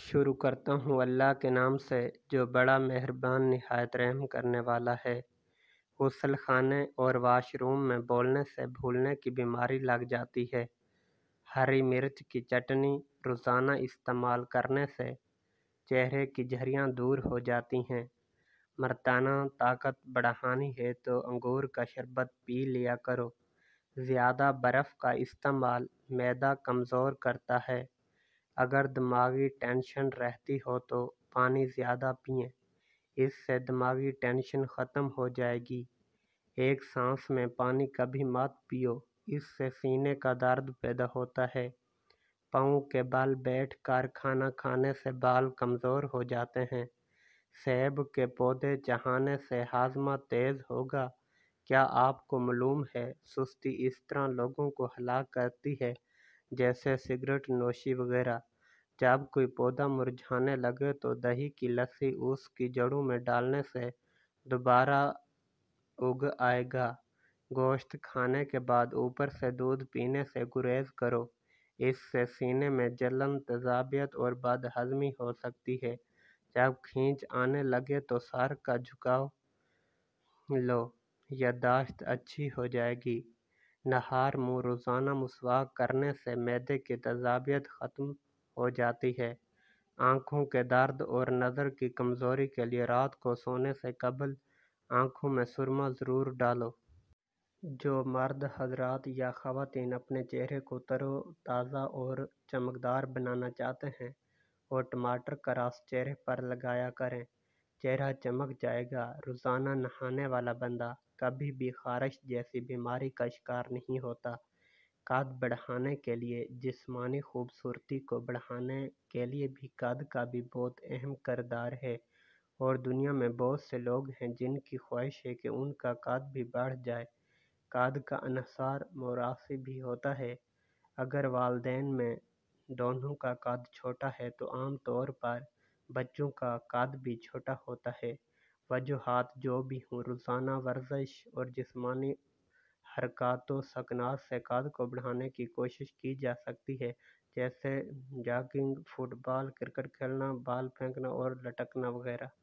शुरू करता हूँ अल्लाह के नाम से जो बड़ा मेहरबान नहायत रहम करने वाला है गसल खाने और वाशरूम में बोलने से भूलने की बीमारी लग जाती है हरी मिर्च की चटनी रोज़ाना इस्तेमाल करने से चेहरे की झरियाँ दूर हो जाती हैं मर्दाना ताकत बढ़ानी है तो अंगूर का शरबत पी लिया करो ज़्यादा बर्फ़ का इस्तेमाल मैदा कमज़ोर करता है अगर दिमागी टेंशन रहती हो तो पानी ज़्यादा पिए इससे दिमागी टेंशन ख़त्म हो जाएगी एक सांस में पानी कभी मत पियो इससे सीने का दर्द पैदा होता है पाँव के बाल बैठ कर खाना खाने से बाल कमज़ोर हो जाते हैं सेब के पौधे चहाने से हाजमा तेज़ होगा क्या आपको मालूम है सुस्ती इस तरह लोगों को हला करती है जैसे सिगरेट नोशी वगैरह जब कोई पौधा मुरझाने लगे तो दही की लस्सी उसकी जड़ों में डालने से दोबारा उग आएगा गोश्त खाने के बाद ऊपर से दूध पीने से गुरेज करो इससे सीने में जलन तजाबियत और बद हजमी हो सकती है जब खींच आने लगे तो सार का झुकाव लो यादाश्त अच्छी हो जाएगी नहार मुँह रोज़ाना मसवाक करने से मैदे की तजाबियत ख़त्म हो जाती है आँखों के दर्द और नज़र की कमज़ोरी के लिए रात को सोने से कबल आँखों में सुरमा ज़रूर डालो जो मर्द हजरात या ख़वान अपने चेहरे को तरो ताज़ा और चमकदार बनाना चाहते हैं और टमाटर का रस चेहरे पर लगाया करें चेहरा चमक जाएगा रोज़ाना नहाने वाला बंदा कभी भी खारिश जैसी बीमारी का शिकार नहीं होता काद बढ़ाने के लिए जिस्मानी खूबसूरती को बढ़ाने के लिए भी काद का भी बहुत अहम करदार है और दुनिया में बहुत से लोग हैं जिनकी ख्वाहिश है कि उनका काद भी बढ़ जाए काद का अनसार मुरासी भी होता है अगर वालदेन में दोनों का काद छोटा है तो आम तौर पर बच्चों का काद भी छोटा होता है वजूहत जो भी हों रोज़ाना वर्जिश और जिसमानी हरकत सकनात से काद को बढ़ाने की कोशिश की जा सकती है जैसे जॉगिंग फुटबॉल क्रिकेट खेलना बाल फेंकना और लटकना वगैरह